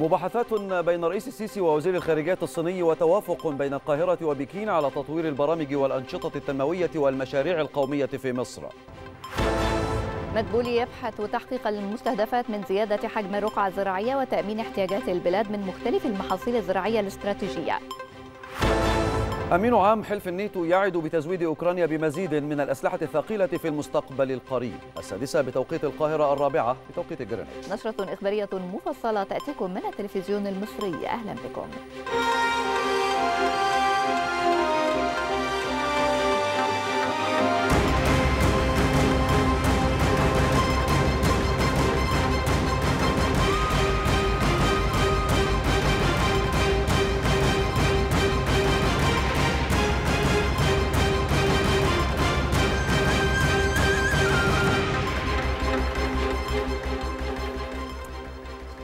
مباحثات بين الرئيس السيسي ووزير الخارجية الصيني وتوافق بين القاهرة وبكين على تطوير البرامج والأنشطة التنموية والمشاريع القومية في مصر مدبولي يبحث تحقيق المستهدفات من زيادة حجم الرقعة الزراعية وتأمين احتياجات البلاد من مختلف المحاصيل الزراعية الاستراتيجية أمين عام حلف الناتو يعد بتزويد أوكرانيا بمزيد من الأسلحة الثقيلة في المستقبل القريب السادسة بتوقيت القاهرة الرابعة بتوقيت جرينتش نشرة إخبارية مفصلة تأتيكم من التلفزيون المصري أهلا بكم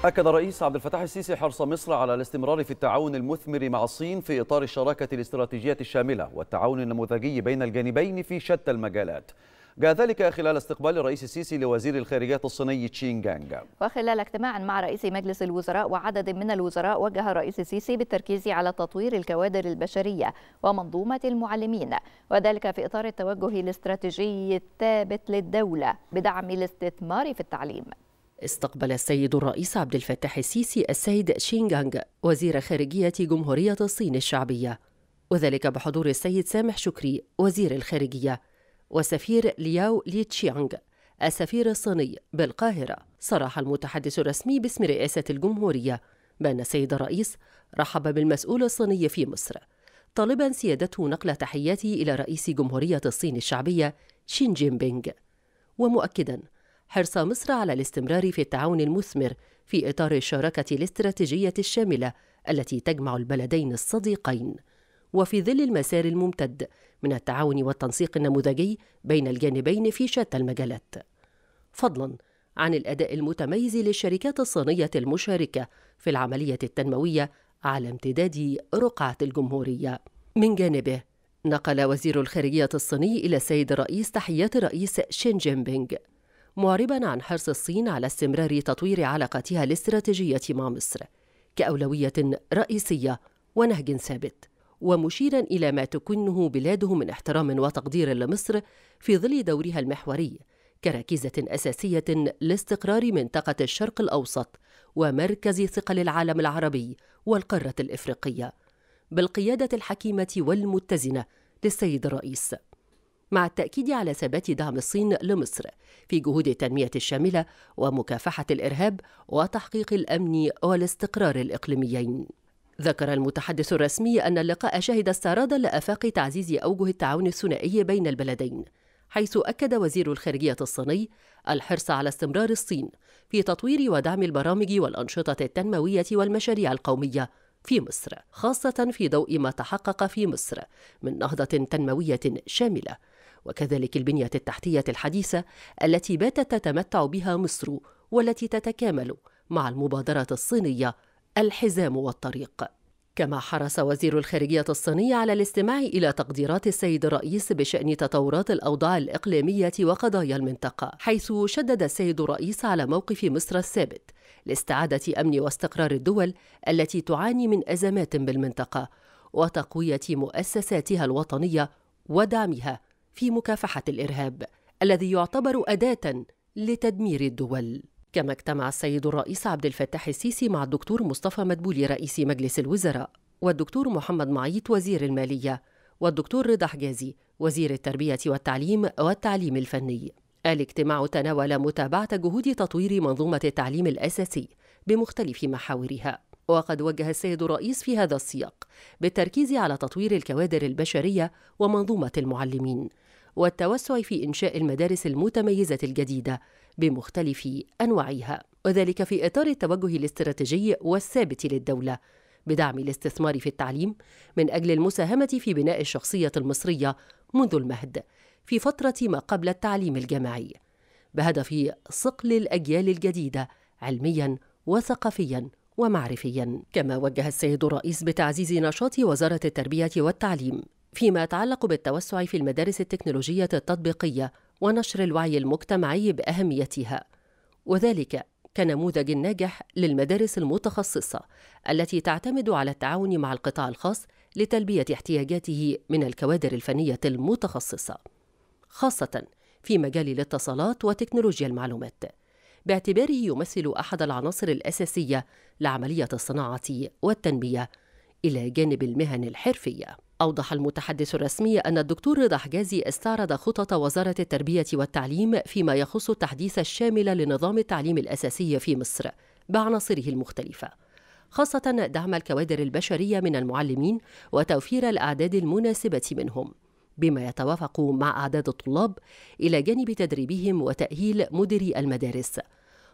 أكد الرئيس عبد الفتاح السيسي حرص مصر على الاستمرار في التعاون المثمر مع الصين في إطار الشراكة الاستراتيجية الشاملة والتعاون النموذجي بين الجانبين في شتى المجالات جاء ذلك خلال استقبال الرئيس السيسي لوزير الخارجية الصيني تشين جانج وخلال اجتماع مع رئيس مجلس الوزراء وعدد من الوزراء وجه الرئيس السيسي بالتركيز على تطوير الكوادر البشرية ومنظومة المعلمين وذلك في إطار التوجه الاستراتيجي الثابت للدولة بدعم الاستثمار في التعليم استقبل السيد الرئيس عبد الفتاح السيسي السيد شينغانغ وزير خارجية جمهورية الصين الشعبية وذلك بحضور السيد سامح شكري وزير الخارجية وسفير لياو لي تشيانغ السفير الصيني بالقاهرة صرح المتحدث الرسمي باسم رئاسة الجمهورية بأن السيد الرئيس رحب بالمسؤول الصيني في مصر طالبا سيادته نقل تحياته إلى رئيس جمهورية الصين الشعبية شين جين بينغ ومؤكدا حرص مصر على الاستمرار في التعاون المثمر في إطار الشراكة الاستراتيجية الشاملة التي تجمع البلدين الصديقين وفي ظل المسار الممتد من التعاون والتنسيق النموذجي بين الجانبين في شتى المجالات فضلا عن الأداء المتميز للشركات الصينية المشاركة في العملية التنموية على امتداد رقعة الجمهورية من جانبه نقل وزير الخارجية الصيني إلى السيد الرئيس تحيات الرئيس شين جين بينج معربا عن حرص الصين على استمرار تطوير علاقتها الاستراتيجية مع مصر كأولوية رئيسية ونهج ثابت ومشيرا إلى ما تكنه بلاده من احترام وتقدير لمصر في ظل دورها المحوري كركيزة أساسية لاستقرار منطقة الشرق الأوسط ومركز ثقل العالم العربي والقارة الإفريقية بالقيادة الحكيمة والمتزنة للسيد الرئيس مع التأكيد على ثبات دعم الصين لمصر في جهود التنمية الشاملة ومكافحة الإرهاب وتحقيق الأمن والاستقرار الإقليميين. ذكر المتحدث الرسمي أن اللقاء شهد استعراضا لآفاق تعزيز أوجه التعاون الثنائي بين البلدين، حيث أكد وزير الخارجية الصيني الحرص على استمرار الصين في تطوير ودعم البرامج والأنشطة التنموية والمشاريع القومية في مصر، خاصة في ضوء ما تحقق في مصر من نهضة تنموية شاملة وكذلك البنية التحتية الحديثة التي باتت تتمتع بها مصر والتي تتكامل مع المبادرة الصينية الحزام والطريق. كما حرص وزير الخارجية الصيني على الاستماع إلى تقديرات السيد الرئيس بشأن تطورات الأوضاع الإقليمية وقضايا المنطقة، حيث شدد السيد الرئيس على موقف مصر الثابت لاستعادة أمن واستقرار الدول التي تعاني من أزمات بالمنطقة، وتقوية مؤسساتها الوطنية ودعمها في مكافحة الإرهاب الذي يعتبر أداة لتدمير الدول كما اجتمع السيد الرئيس عبد الفتاح السيسي مع الدكتور مصطفى مدبولي رئيس مجلس الوزراء والدكتور محمد معيط وزير المالية والدكتور رضا حجازي وزير التربية والتعليم والتعليم الفني الاجتماع تناول متابعة جهود تطوير منظومة التعليم الأساسي بمختلف محاورها وقد وجه السيد الرئيس في هذا السياق بالتركيز على تطوير الكوادر البشرية ومنظومة المعلمين والتوسع في إنشاء المدارس المتميزة الجديدة بمختلف أنواعها وذلك في إطار التوجه الاستراتيجي والثابت للدولة بدعم الاستثمار في التعليم من أجل المساهمة في بناء الشخصية المصرية منذ المهد في فترة ما قبل التعليم الجامعي بهدف صقل الأجيال الجديدة علميا وثقافيا ومعرفيا كما وجه السيد الرئيس بتعزيز نشاط وزارة التربية والتعليم فيما يتعلق بالتوسع في المدارس التكنولوجية التطبيقية ونشر الوعي المجتمعي بأهميتها وذلك كنموذج ناجح للمدارس المتخصصة التي تعتمد على التعاون مع القطاع الخاص لتلبية احتياجاته من الكوادر الفنية المتخصصة خاصة في مجال الاتصالات وتكنولوجيا المعلومات باعتباره يمثل أحد العناصر الأساسية لعملية الصناعة والتنمية إلى جانب المهن الحرفية أوضح المتحدث الرسمي أن الدكتور رضا حجازي استعرض خطط وزارة التربية والتعليم فيما يخص التحديث الشامل لنظام التعليم الأساسي في مصر بعناصره المختلفة خاصة دعم الكوادر البشرية من المعلمين وتوفير الأعداد المناسبة منهم بما يتوافق مع أعداد الطلاب إلى جانب تدريبهم وتأهيل مديري المدارس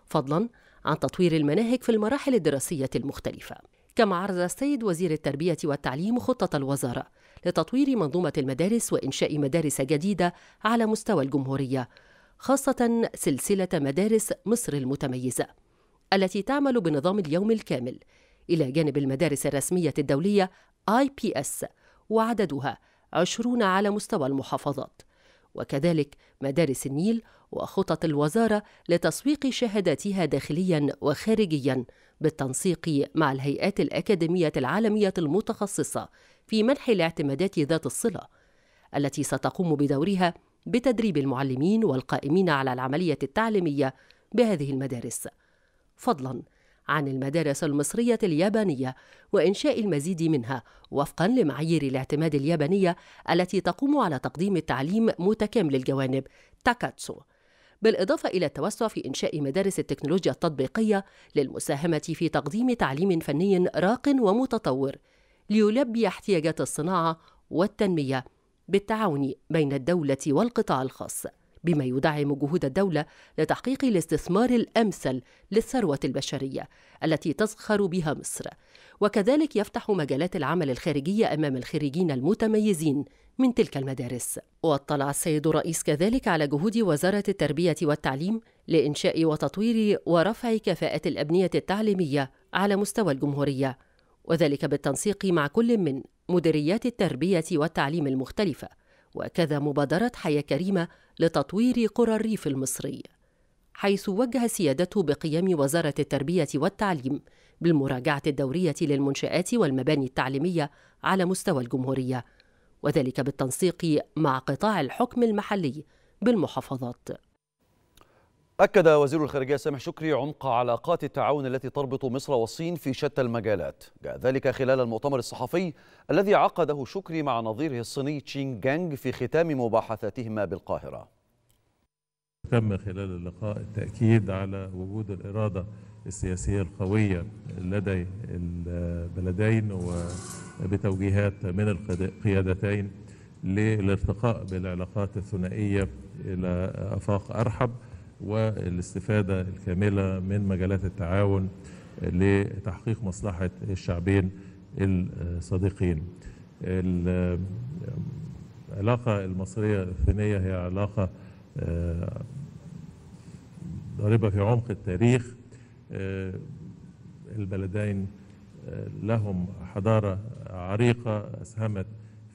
فضلا عن تطوير المناهج في المراحل الدراسية المختلفة كما عرض السيد وزير التربية والتعليم خطة الوزارة لتطوير منظومة المدارس وإنشاء مدارس جديدة على مستوى الجمهورية خاصة سلسلة مدارس مصر المتميزة التي تعمل بنظام اليوم الكامل إلى جانب المدارس الرسمية الدولية IPS وعددها عشرون على مستوى المحافظات وكذلك مدارس النيل وخطط الوزارة لتسويق شهاداتها داخليا وخارجيا بالتنسيق مع الهيئات الأكاديمية العالمية المتخصصة في منح الاعتمادات ذات الصلة التي ستقوم بدورها بتدريب المعلمين والقائمين على العملية التعليمية بهذه المدارس فضلا عن المدارس المصرية اليابانية وإنشاء المزيد منها وفقا لمعايير الاعتماد اليابانية التي تقوم على تقديم التعليم متكامل الجوانب تاكاتسو بالإضافة إلى التوسع في إنشاء مدارس التكنولوجيا التطبيقية للمساهمة في تقديم تعليم فني راق ومتطور ليلبي احتياجات الصناعة والتنمية بالتعاون بين الدولة والقطاع الخاص بما يدعم جهود الدولة لتحقيق الاستثمار الأمثل للثروة البشرية التي تزخر بها مصر وكذلك يفتح مجالات العمل الخارجية أمام الخريجين المتميزين من تلك المدارس واطلع السيد الرئيس كذلك على جهود وزارة التربية والتعليم لإنشاء وتطوير ورفع كفاءة الأبنية التعليمية على مستوى الجمهورية وذلك بالتنسيق مع كل من مديريات التربية والتعليم المختلفة وكذا مبادرة حياة كريمة لتطوير قرى الريف المصري حيث وجه سيادته بقيام وزارة التربية والتعليم بالمراجعة الدورية للمنشآت والمباني التعليمية على مستوى الجمهورية وذلك بالتنسيق مع قطاع الحكم المحلي بالمحافظات أكد وزير الخارجية سامح شكري عمق علاقات التعاون التي تربط مصر والصين في شتى المجالات جاء ذلك خلال المؤتمر الصحفي الذي عقده شكري مع نظيره الصيني تشين جانج في ختام مباحثاتهما بالقاهرة تم خلال اللقاء التأكيد على وجود الإرادة السياسية القوية لدي البلدين وبتوجيهات من القيادتين للارتقاء بالعلاقات الثنائية إلى أفاق أرحب والاستفادة الكاملة من مجالات التعاون لتحقيق مصلحة الشعبين الصديقين العلاقة المصرية الثانية هي علاقة ضاربة آه، في عمق التاريخ آه، البلدين آه، لهم حضارة عريقة أسهمت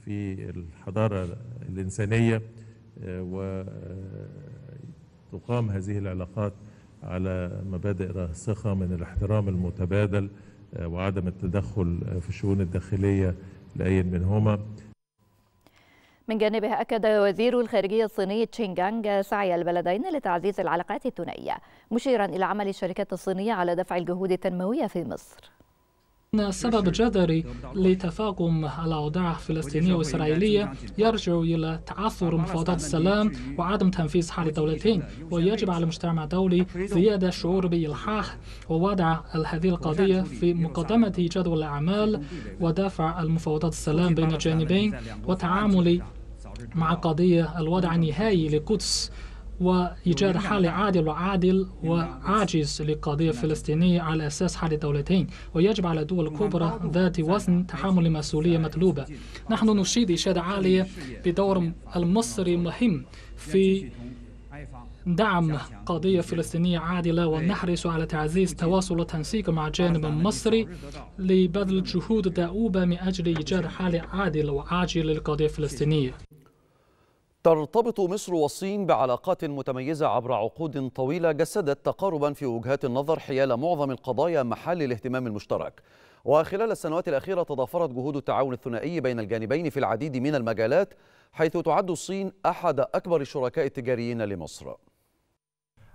في الحضارة الإنسانية و تقام هذه العلاقات على مبادئ راسخة من الاحترام المتبادل آه، وعدم التدخل في الشؤون الداخلية لأي منهما من جانبه أكد وزير الخارجية الصيني تشينجانج سعي البلدين لتعزيز العلاقات الثنائية مشيرا إلى عمل الشركات الصينية على دفع الجهود التنموية في مصر سبب جذري لتفاقم الأوضاع الفلسطينية والإسرائيلية يرجع إلى تعثر مفاوضات السلام وعدم تنفيذ حل الدولتين ويجب على المجتمع الدولي زيادة الشعور بإلحاح ووضع هذه القضية في مقدمة جدول الأعمال ودفع المفاوضات السلام بين الجانبين وتعامل مع قضية الوضع النهائي للقدس وإيجاد حل عادل وعادل وعاجز للقضية الفلسطينية نعم. على أساس حل الدولتين ويجب على الدول الكبرى ذات وزن تحمل مسؤولية مطلوبة نحن نشيد إشادة عالية بدور المصري مهم في دعم قضية فلسطينية عادلة إيه. ونحرص على تعزيز تواصل وتنسيق مع جانب مصري لبذل جهود دؤوبة من أجل إيجاد حل عادل وعاجل للقضية الفلسطينية ترتبط مصر والصين بعلاقات متميزة عبر عقود طويلة جسدت تقاربا في وجهات النظر حيال معظم القضايا محل الاهتمام المشترك وخلال السنوات الأخيرة تضافرت جهود التعاون الثنائي بين الجانبين في العديد من المجالات حيث تعد الصين أحد أكبر الشركاء التجاريين لمصر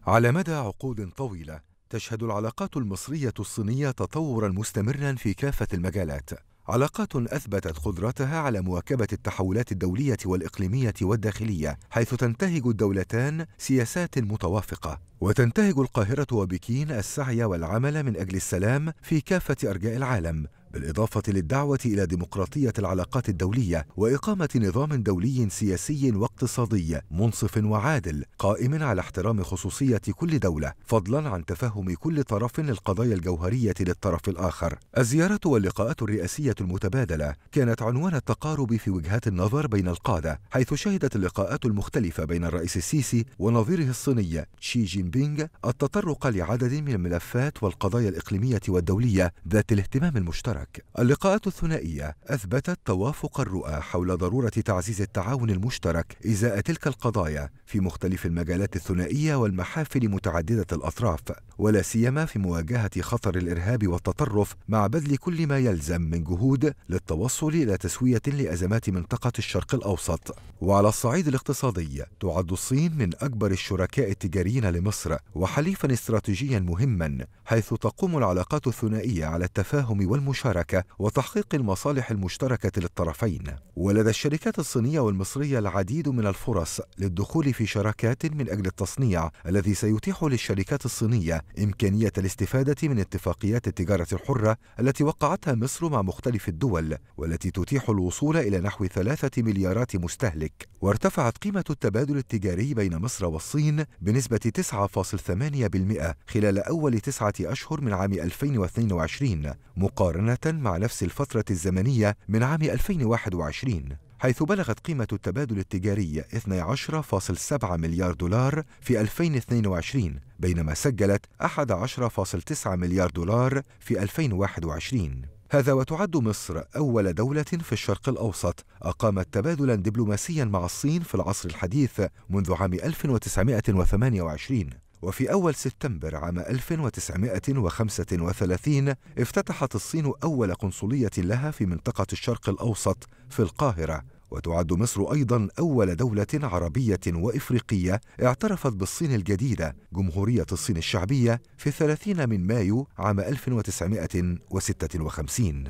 على مدى عقود طويلة تشهد العلاقات المصرية الصينية تطورا مستمرا في كافة المجالات علاقات أثبتت قدرتها على مواكبة التحولات الدولية والإقليمية والداخلية حيث تنتهج الدولتان سياسات متوافقة وتنتهج القاهرة وبكين السعي والعمل من أجل السلام في كافة أرجاء العالم بالإضافة للدعوة إلى ديمقراطية العلاقات الدولية وإقامة نظام دولي سياسي واقتصادي منصف وعادل قائم على احترام خصوصية كل دولة فضلا عن تفهم كل طرف للقضايا الجوهرية للطرف الآخر الزيارة واللقاءات الرئاسية المتبادلة كانت عنوان التقارب في وجهات النظر بين القادة حيث شهدت اللقاءات المختلفة بين الرئيس السيسي ونظيره الصيني شي جين بينغ التطرق لعدد من الملفات والقضايا الإقليمية والدولية ذات الاهتمام المشترك المشترك اللقاءات الثنائية أثبتت توافق الرؤى حول ضرورة تعزيز التعاون المشترك إزاء تلك القضايا في مختلف المجالات الثنائية والمحافل متعددة الأطراف ولا سيما في مواجهة خطر الإرهاب والتطرف مع بذل كل ما يلزم من جهود للتوصل إلى تسوية لأزمات منطقة الشرق الأوسط وعلى الصعيد الاقتصادي تعد الصين من أكبر الشركاء التجاريين لمصر وحليفا استراتيجيا مهما حيث تقوم العلاقات الثنائية على التفاهم والمشاركة المشاركة وتحقيق المصالح المشتركة للطرفين ولدى الشركات الصينية والمصرية العديد من الفرص للدخول في شراكات من أجل التصنيع الذي سيتيح للشركات الصينية إمكانية الاستفادة من اتفاقيات التجارة الحرة التي وقعتها مصر مع مختلف الدول والتي تتيح الوصول إلى نحو ثلاثة مليارات مستهلك وارتفعت قيمة التبادل التجاري بين مصر والصين بنسبة 9.8% خلال أول تسعة أشهر من عام 2022 مقارنة مع نفس الفترة الزمنية من عام 2021 حيث بلغت قيمة التبادل التجاري 12.7 مليار دولار في 2022 بينما سجلت 11.9 مليار دولار في 2021 هذا وتعد مصر أول دولة في الشرق الأوسط أقامت تبادلا دبلوماسيا مع الصين في العصر الحديث منذ عام 1928 وفي أول سبتمبر عام 1935 افتتحت الصين أول قنصلية لها في منطقة الشرق الأوسط في القاهرة وتعد مصر أيضا أول دولة عربية وإفريقية اعترفت بالصين الجديدة جمهورية الصين الشعبية في 30 من مايو عام 1956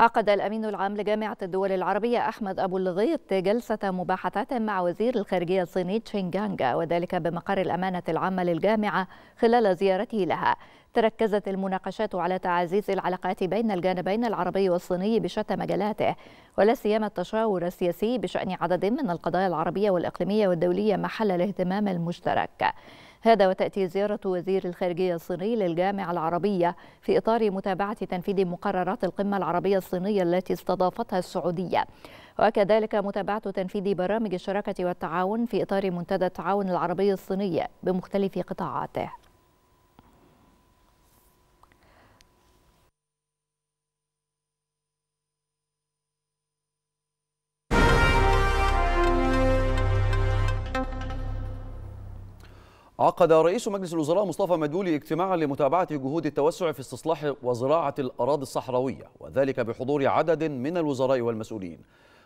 عقد الأمين العام لجامعة الدول العربية أحمد أبو اللغيط جلسة مباحثات مع وزير الخارجية الصيني تشينجانغ وذلك بمقر الأمانة العامة للجامعة خلال زيارته لها تركزت المناقشات على تعزيز العلاقات بين الجانبين العربي والصيني بشتى مجالاته ولا سيما التشاور السياسي بشأن عدد من القضايا العربية والإقليمية والدولية محل الاهتمام المشترك هذا وتأتي زيارة وزير الخارجية الصيني للجامعة العربية في إطار متابعة تنفيذ مقررات القمة العربية الصينية التي استضافتها السعودية وكذلك متابعة تنفيذ برامج الشراكة والتعاون في إطار منتدى التعاون العربي الصيني بمختلف قطاعاته عقد رئيس مجلس الوزراء مصطفى مدبولي اجتماعا لمتابعة جهود التوسع في استصلاح وزراعة الأراضي الصحراوية وذلك بحضور عدد من الوزراء والمسؤولين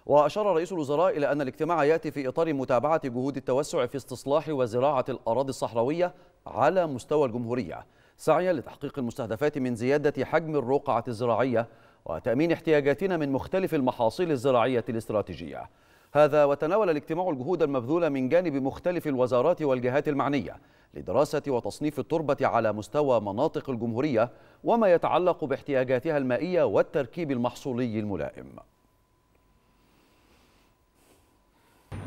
وأشار رئيس الوزراء إلى أن الاجتماع يأتي في إطار متابعة جهود التوسع في استصلاح وزراعة الأراضي الصحراوية على مستوى الجمهورية سعيا لتحقيق المستهدفات من زيادة حجم الرقعة الزراعية وتأمين احتياجاتنا من مختلف المحاصيل الزراعية الاستراتيجية هذا وتناول الاجتماع الجهود المبذولة من جانب مختلف الوزارات والجهات المعنية لدراسة وتصنيف التربة على مستوى مناطق الجمهورية وما يتعلق باحتياجاتها المائية والتركيب المحصولي الملائم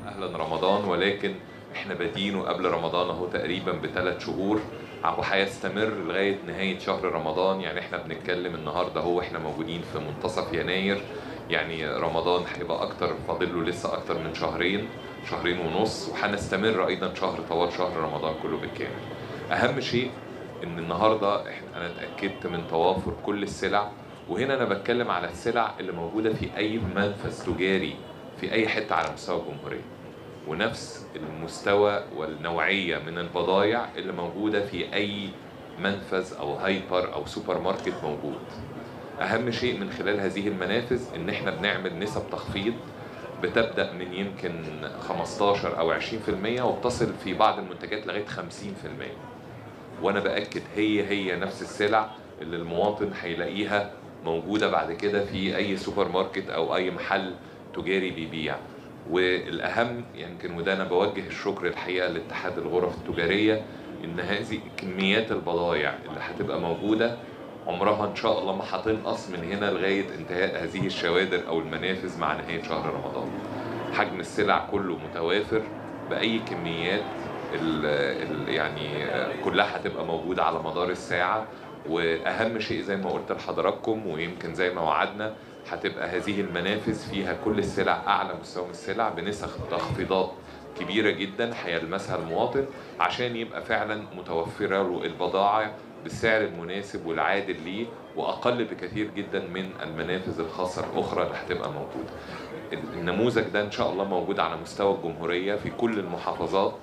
أهلا رمضان ولكن احنا بادينه قبل رمضان اهو تقريبا بثلاث شهور وهيستمر لغايه نهايه شهر رمضان يعني احنا بنتكلم النهارده اهو احنا موجودين في منتصف يناير يعني رمضان هيبقى اكتر فاضل له لسه اكتر من شهرين شهرين ونص وهنستمر ايضا شهر طوال شهر رمضان كله بالكامل اهم شيء ان النهارده انا اتاكدت من توافر كل السلع وهنا انا بتكلم على السلع اللي موجوده في اي منفذ تجاري في اي حته على مستوى الجمهوريه ونفس المستوى والنوعيه من البضائع اللي موجوده في اي منفذ او هايبر او سوبر ماركت موجود اهم شيء من خلال هذه المنافذ ان احنا بنعمل نسب تخفيض بتبدا من يمكن 15 او 20% وبتصل في بعض المنتجات لغايه 50% وانا باكد هي هي نفس السلع اللي المواطن هيلاقيها موجوده بعد كده في اي سوبر ماركت او اي محل تجاري بيبيع والاهم يمكن وده انا بوجه الشكر الحقيقه لاتحاد الغرف التجاريه ان هذه كميات البضائع اللي هتبقى موجوده عمرها ان شاء الله ما هتنقص من هنا لغايه انتهاء هذه الشوادر او المنافذ مع نهايه شهر رمضان. حجم السلع كله متوافر باي كميات ال ال يعني كلها هتبقى موجوده على مدار الساعه واهم شيء زي ما قلت لحضراتكم ويمكن زي ما وعدنا هتبقى هذه المنافذ فيها كل السلع اعلى مستوى من السلع بنسخ تخفيضات كبيره جدا هيلمسها المواطن عشان يبقى فعلا متوفره له البضاعه بالسعر المناسب والعادل ليه واقل بكثير جدا من المنافذ الخاصه الاخرى اللي هتبقى موجوده. النموذج ده ان شاء الله موجود على مستوى الجمهوريه في كل المحافظات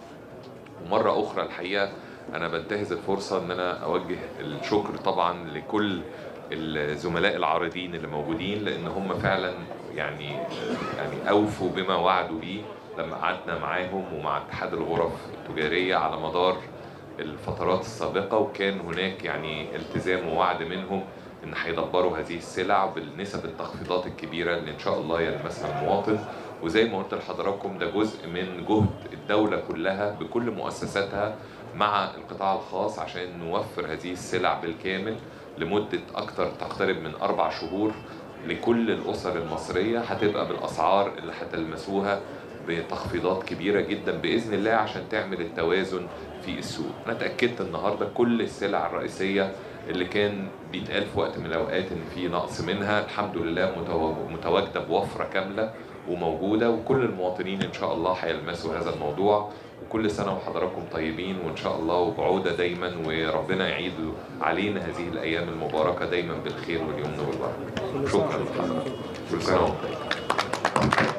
ومره اخرى الحقيقه انا بنتهز الفرصه ان انا اوجه الشكر طبعا لكل الزملاء العارضين اللي موجودين لان هم فعلا يعني يعني اوفوا بما وعدوا بيه لما قعدنا معاهم ومع اتحاد الغرف التجاريه على مدار الفترات السابقة وكان هناك يعني التزام ووعد منهم ان هيدبروا هذه السلع بالنسب التخفيضات الكبيرة اللي ان شاء الله يلمسها المواطن وزي ما قلت لحضراتكم ده جزء من جهد الدولة كلها بكل مؤسساتها مع القطاع الخاص عشان نوفر هذه السلع بالكامل لمدة أكثر تقترب من أربع شهور لكل الأسر المصرية هتبقى بالأسعار اللي هتلمسوها بتخفيضات كبيره جدا باذن الله عشان تعمل التوازن في السوق انا اتاكدت النهارده كل السلع الرئيسيه اللي كان بيتقال في وقت من الاوقات ان في نقص منها الحمد لله متواجده بوفره كامله وموجوده وكل المواطنين ان شاء الله هيلمسوا هذا الموضوع وكل سنه وحضراتكم طيبين وان شاء الله وبعوده دايما وربنا يعيد علينا هذه الايام المباركه دايما بالخير واليمن والبركه شكرا لحضراتكم كل سنه وانتم طيبين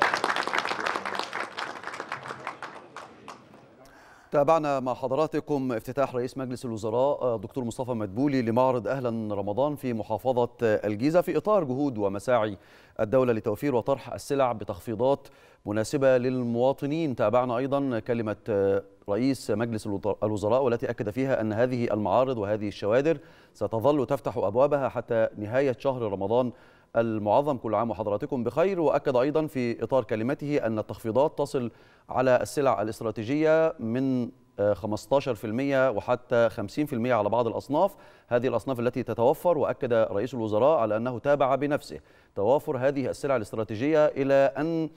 تابعنا مع حضراتكم افتتاح رئيس مجلس الوزراء دكتور مصطفى مدبولي لمعرض أهلا رمضان في محافظة الجيزة في إطار جهود ومساعي الدولة لتوفير وطرح السلع بتخفيضات مناسبة للمواطنين تابعنا أيضا كلمة رئيس مجلس الوزراء والتي أكد فيها أن هذه المعارض وهذه الشوادر ستظل تفتح أبوابها حتى نهاية شهر رمضان المعظم كل عام وحضراتكم بخير وأكد أيضا في إطار كلمته أن التخفيضات تصل على السلع الاستراتيجية من 15% آه، وحتى 50% على بعض الأصناف هذه الأصناف التي تتوفر وأكد رئيس الوزراء على أنه تابع بنفسه توافر هذه السلع الاستراتيجية إلى أن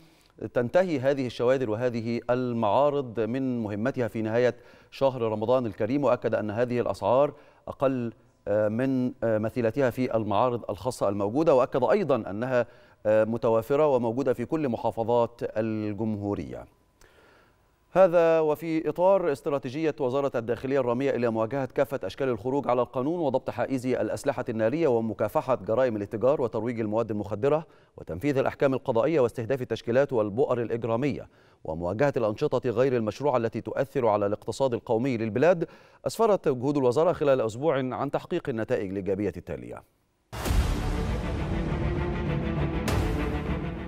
تنتهي هذه الشوادر وهذه المعارض من مهمتها في نهاية شهر رمضان الكريم وأكد أن هذه الأسعار أقل آه، من آه، مثيلتها في المعارض الخاصة الموجودة وأكد أيضا أنها متوافرة وموجودة في كل محافظات الجمهورية هذا وفي إطار استراتيجية وزارة الداخلية الرامية إلى مواجهة كافة أشكال الخروج على القانون وضبط حائزي الأسلحة النارية ومكافحة جرائم الاتجار وترويج المواد المخدرة وتنفيذ الأحكام القضائية واستهداف التشكيلات والبؤر الإجرامية ومواجهة الأنشطة غير المشروعة التي تؤثر على الاقتصاد القومي للبلاد أسفرت جهود الوزارة خلال أسبوع عن تحقيق النتائج الإيجابية التالية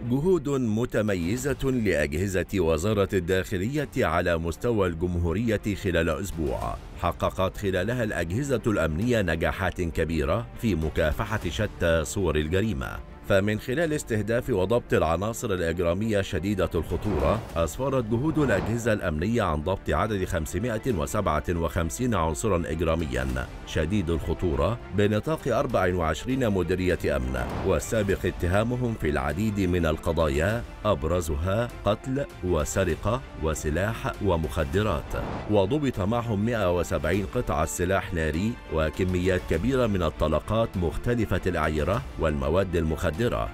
جهود متميزة لأجهزة وزارة الداخلية على مستوى الجمهورية خلال أسبوع حققت خلالها الأجهزة الأمنية نجاحات كبيرة في مكافحة شتى صور الجريمة فمن خلال استهداف وضبط العناصر الإجرامية شديدة الخطورة أسفرت جهود الأجهزة الأمنية عن ضبط عدد 557 عنصرا إجراميا شديد الخطورة بنطاق 24 مديرية أمن والسابق اتهامهم في العديد من القضايا أبرزها قتل وسرقة وسلاح ومخدرات وضبط معهم 170 قطعة سلاح ناري وكميات كبيرة من الطلقات مختلفة الأعيرة والمواد المخدرة متقدرة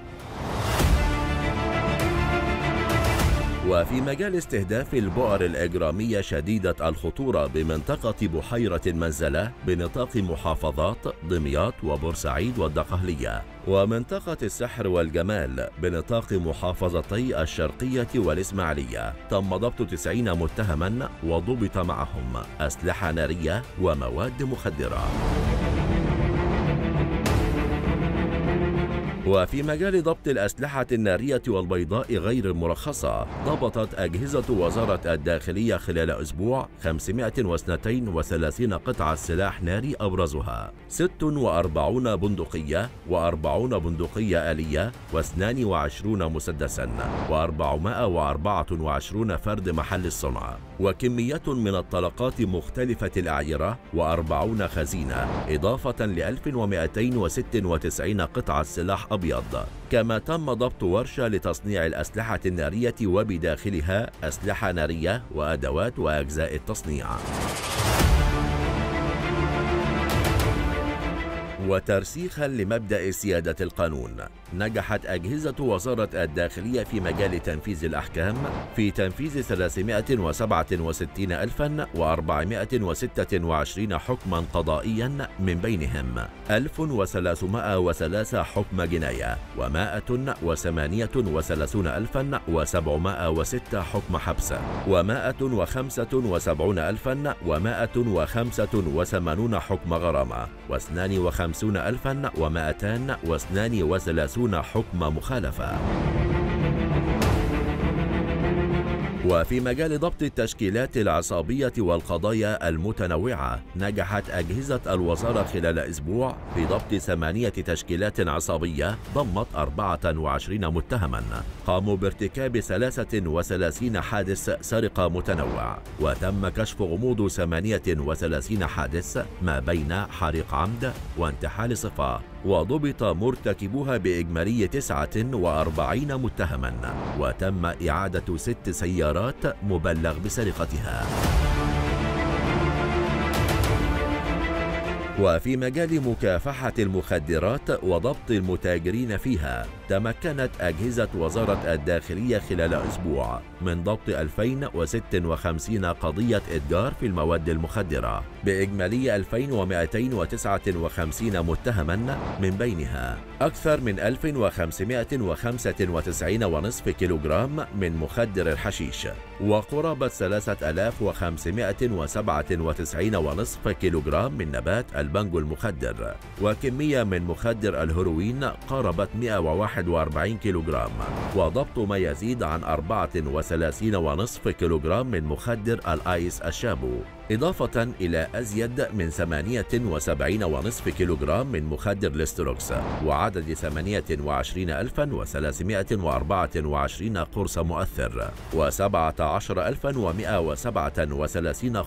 وفي مجال استهداف البؤر الإجرامية شديدة الخطورة بمنطقة بحيرة المنزلة بنطاق محافظات دمياط وبورسعيد والدقهلية ومنطقة السحر والجمال بنطاق محافظتي الشرقية والإسماعيلية تم ضبط 90 متهما وضبط معهم أسلحة نارية ومواد مخدرة وفي مجال ضبط الأسلحة النارية والبيضاء غير المرخصة ضبطت أجهزة وزارة الداخلية خلال أسبوع 532 قطعة سلاح ناري أبرزها 46 بندقية و40 بندقية آلية و22 مسدسا و424 فرد محل الصنع وكميات من الطلقات مختلفة الأعيرة و40 خزينة إضافة ل 1296 قطعة سلاح الأبيض كما تم ضبط ورشة لتصنيع الأسلحة النارية وبداخلها أسلحة نارية وأدوات وأجزاء التصنيع وترسيخا لمبدأ سيادة القانون نجحت أجهزة وزارة الداخلية في مجال تنفيذ الأحكام في تنفيذ 367426 حكما قضائيا من بينهم 1303 حكم جناية و138706 حكم حبس و175185 حكم غرامة و52232 يحملون حكم مخالفة وفي مجال ضبط التشكيلات العصابية والقضايا المتنوعة نجحت أجهزة الوزارة خلال أسبوع في ضبط ثمانية تشكيلات عصابية ضمت 24 متهما قاموا بارتكاب 33 حادث سرقة متنوع وتم كشف غموض 38 حادث ما بين حريق عمد وانتحال صفة وضبط مرتكبها بإجمالي 49 متهما وتم إعادة ست سيارات مبلغ بسرقتها وفي مجال مكافحة المخدرات وضبط المتاجرين فيها تمكنت أجهزة وزارة الداخلية خلال أسبوع من ضبط 2056 قضية إتجار في المواد المخدرة بإجمالي 2259 متهما من بينها أكثر من 1595 ونصف كيلوغرام من مخدر الحشيش وقرابة 3597 ونصف كيلوغرام من نبات البنجو المخدر وكمية من مخدر الهروين قاربت 141 كيلوغرام وضبط ما يزيد عن 34 ونصف كيلوغرام من مخدر الايس الشابو إضافة إلى أزيد من 78.5 كيلوغرام من مخدر ليستروكس وعدد 28324 قرص مؤثر و17137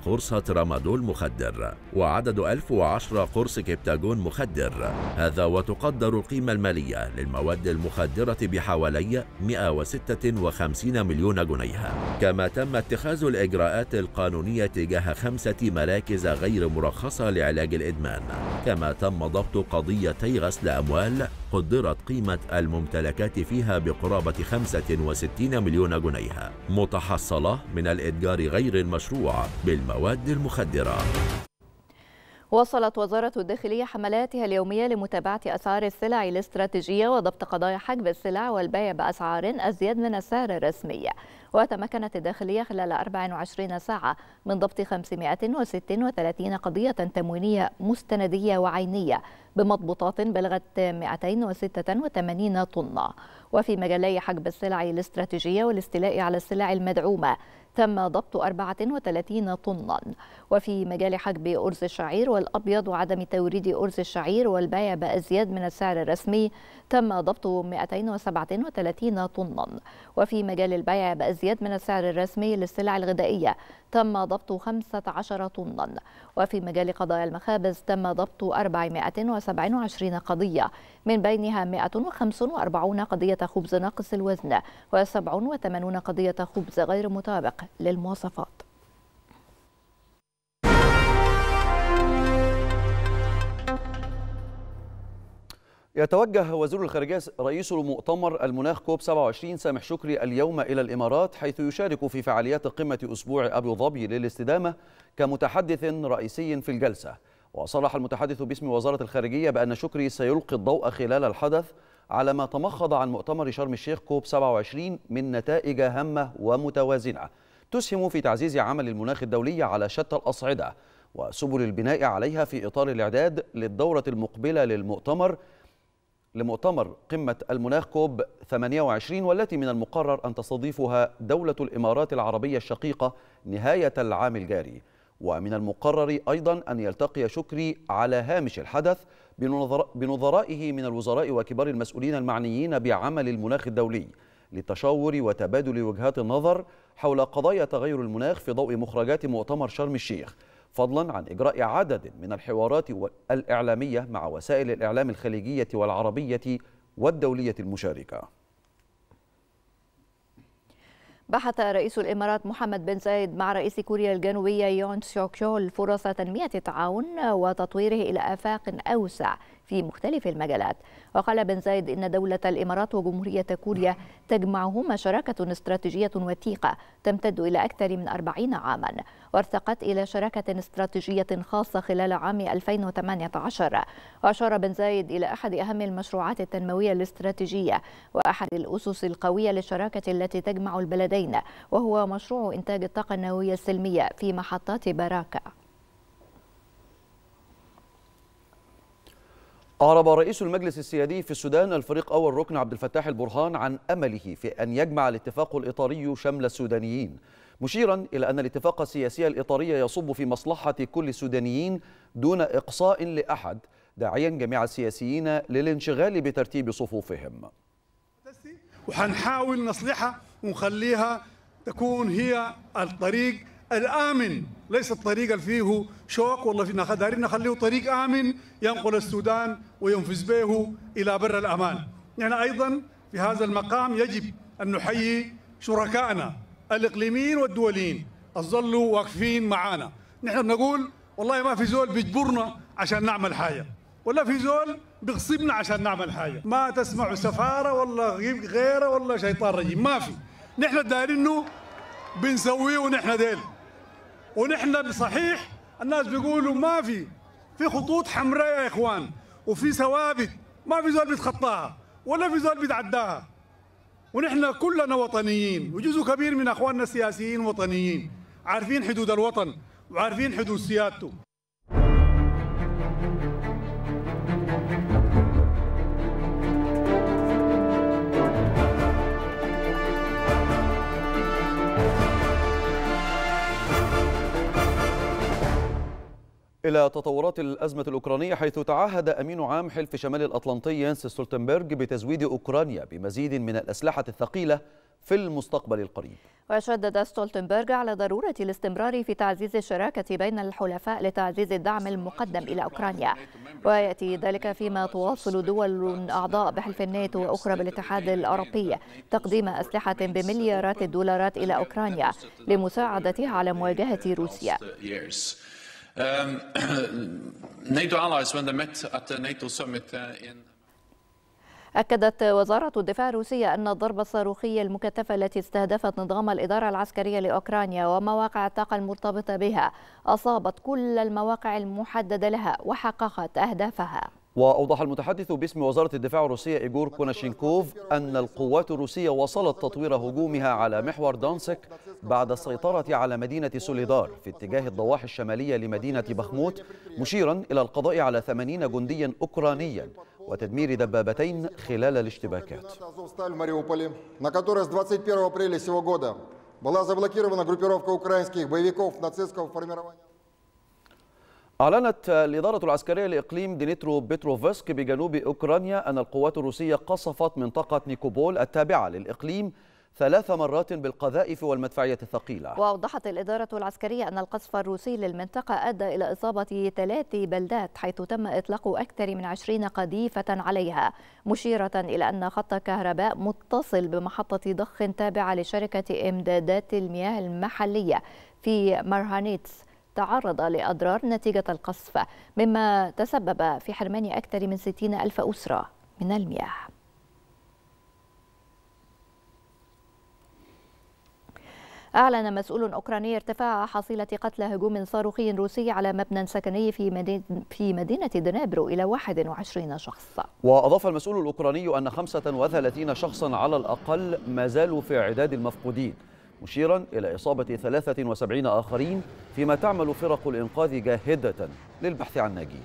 قرص ترامادول مخدر وعدد 1010 قرص كبتاجون مخدر هذا وتقدر القيمة المالية للمواد المخدرة بحوالي 156 مليون جنيه كما تم اتخاذ الإجراءات القانونية تجاه خمسة مراكز غير مرخصة لعلاج الإدمان كما تم ضبط قضيتي غسل أموال قدرت قيمة الممتلكات فيها بقرابة 65 مليون جنيه متحصلة من الإتجار غير المشروع بالمواد المخدرة وصلت وزارة الداخلية حملاتها اليومية لمتابعة أسعار السلع الاستراتيجية وضبط قضايا حجب السلع والبيع بأسعار أزيد من السعر الرسمي وتمكنت الداخلية خلال 24 ساعة من ضبط 536 قضية تموينية مستندية وعينية بمضبوطات بلغت 286 طن وفي مجالي حجب السلع الاستراتيجية والاستيلاء على السلع المدعومة تم ضبط 34 طنا وفي مجال حجب أرز الشعير والأبيض وعدم توريد أرز الشعير والبيع بأزياد من السعر الرسمي تم ضبط 237 طنا وفي مجال البيع بأزياد من السعر الرسمي للسلع الغذائية تم ضبط 15 طنا وفي مجال قضايا المخابز تم ضبط 427 قضية من بينها 145 قضية خبز ناقص الوزن و87 قضية خبز غير مطابق للمواصفات يتوجه وزير الخارجية رئيس المؤتمر المناخ كوب 27 سامح شكري اليوم إلى الإمارات حيث يشارك في فعاليات قمة أسبوع أبو ظبي للاستدامة كمتحدث رئيسي في الجلسة وصرح المتحدث باسم وزارة الخارجية بأن شكري سيلقي الضوء خلال الحدث على ما تمخض عن مؤتمر شرم الشيخ كوب 27 من نتائج هامة ومتوازنة تسهم في تعزيز عمل المناخ الدولي على شتى الأصعدة وسبل البناء عليها في إطار الإعداد للدورة المقبلة للمؤتمر لمؤتمر قمة المناخ كوب 28 والتي من المقرر أن تستضيفها دولة الإمارات العربية الشقيقة نهاية العام الجاري ومن المقرر أيضا أن يلتقي شكري على هامش الحدث بنظرائه من الوزراء وكبار المسؤولين المعنيين بعمل المناخ الدولي للتشاور وتبادل وجهات النظر حول قضايا تغير المناخ في ضوء مخرجات مؤتمر شرم الشيخ فضلا عن إجراء عدد من الحوارات الإعلامية مع وسائل الإعلام الخليجية والعربية والدولية المشاركة بحث رئيس الإمارات محمد بن زايد مع رئيس كوريا الجنوبية يون سيوك يول فرص تنمية التعاون وتطويره إلى آفاق أوسع في مختلف المجالات وقال بن زايد إن دولة الإمارات وجمهورية كوريا تجمعهما شراكة استراتيجية وثيقة تمتد إلى أكثر من 40 عاما وارتقت إلى شراكة استراتيجية خاصة خلال عام 2018 وأشار بن زايد إلى أحد أهم المشروعات التنموية الاستراتيجية وأحد الأسس القوية للشراكة التي تجمع البلدين وهو مشروع إنتاج الطاقة النووية السلمية في محطات باراكا أعرب رئيس المجلس السيادي في السودان الفريق أول ركن عبد الفتاح البرهان عن أمله في أن يجمع الاتفاق الإطاري شمل السودانيين مشيرا إلى أن الاتفاق السياسي الإطاري يصب في مصلحة كل السودانيين دون إقصاء لأحد داعيا جميع السياسيين للانشغال بترتيب صفوفهم وحنحاول نصلحها ونخليها تكون هي الطريق الامن ليس الطريق اللي فيه شوك والله دارين نخليه طريق امن ينقل السودان وينفذ به الى بر الامان يعني ايضا في هذا المقام يجب ان نحيي شركائنا الاقليميين والدوليين ظلوا واقفين معانا نحن بنقول والله ما في زول بيجبرنا عشان نعمل حاجه ولا في زول بيغصبنا عشان نعمل حاجه ما تسمع سفاره ولا غيره ولا شيطان رجيم ما في نحن انه بنسويه ونحن ديل ونحن بصحيح الناس بيقولوا ما في في خطوط حمراء يا اخوان وفي ثوابت ما في زول بيتخطاها ولا في زول بيتعداها ونحن كلنا وطنيين وجزء كبير من اخواننا السياسيين وطنيين عارفين حدود الوطن وعارفين حدود سيادته إلى تطورات الأزمة الأوكرانية حيث تعهد أمين عام حلف شمال الأطلنطي ينس ستولتنبرج بتزويد أوكرانيا بمزيد من الأسلحة الثقيلة في المستقبل القريب وشدد ستولتنبرج على ضرورة الاستمرار في تعزيز الشراكة بين الحلفاء لتعزيز الدعم المقدم إلى أوكرانيا ويأتي ذلك فيما تواصل دول أعضاء بحلف الناتو وأخرى بالاتحاد الأوروبي تقديم أسلحة بمليارات الدولارات إلى أوكرانيا لمساعدتها على مواجهة روسيا Ehm, uh, أكدت وزارة الدفاع الروسية أن الضربة الصاروخية المكثفة التي استهدفت نظام الإدارة العسكرية لأوكرانيا ومواقع الطاقة المرتبطة بها أصابت كل المواقع المحددة لها وحققت أهدافها وأوضح المتحدث باسم وزارة الدفاع الروسية إيجور كوناشينكوف أن القوات الروسية وصلت تطوير هجومها على محور دانسك بعد السيطرة على مدينة سوليدار في اتجاه الضواحي الشمالية لمدينة بخموت مشيرا إلى القضاء على 80 جنديا أوكرانيا وتدمير دبابتين خلال الاشتباكات была заблокирована группировка украинских боевиков нацистского формирования. أعلنت الإدارة العسكرية لإقليم دينيترو بيتروفسك بجنوب أوكرانيا أن القوات الروسية قصفت منطقة نيكوبول التابعة للإقليم ثلاث مرات بالقذائف والمدفعية الثقيلة وأوضحت الإدارة العسكرية أن القصف الروسي للمنطقة أدى إلى إصابة ثلاث بلدات حيث تم إطلاق أكثر من عشرين قذيفة عليها مشيرة إلى أن خط كهرباء متصل بمحطة ضخ تابعة لشركة إمدادات المياه المحلية في مرهانيتس تعرض لأضرار نتيجة القصف مما تسبب في حرمان أكثر من 60 ألف أسرة من المياه أعلن مسؤول أوكراني ارتفاع حصيلة قتلى هجوم صاروخي روسي على مبنى سكني في مدينة في مدينة دنابرو إلى 21 شخص. وأضاف المسؤول الأوكراني أن 35 شخصا على الأقل ما زالوا في عداد المفقودين. مشيرا إلى إصابة 73 آخرين فيما تعمل فرق الإنقاذ جاهدة للبحث عن ناجين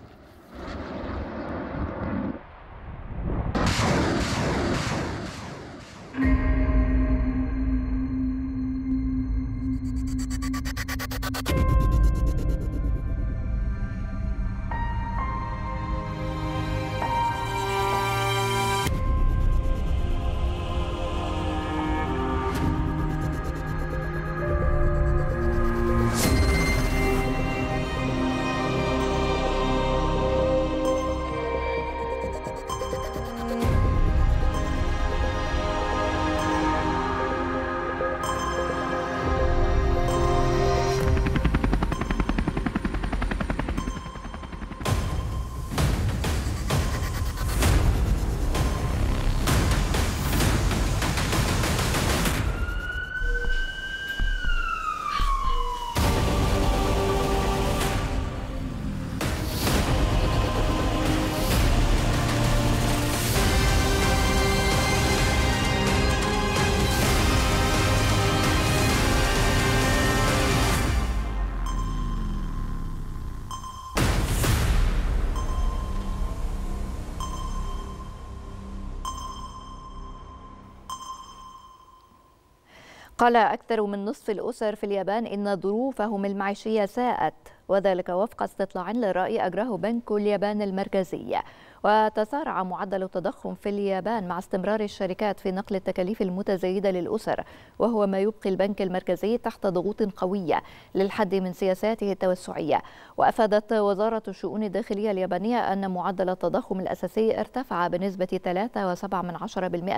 قال أكثر من نصف الأسر في اليابان إن ظروفهم المعيشية ساءت وذلك وفق استطلاع للرأي أجراه بنك اليابان المركزي وتسارع معدل التضخم في اليابان مع استمرار الشركات في نقل التكاليف المتزايدة للأسر وهو ما يبقي البنك المركزي تحت ضغوط قوية للحد من سياساته التوسعية وأفادت وزارة الشؤون الداخلية اليابانية أن معدل التضخم الأساسي ارتفع بنسبة 3.7%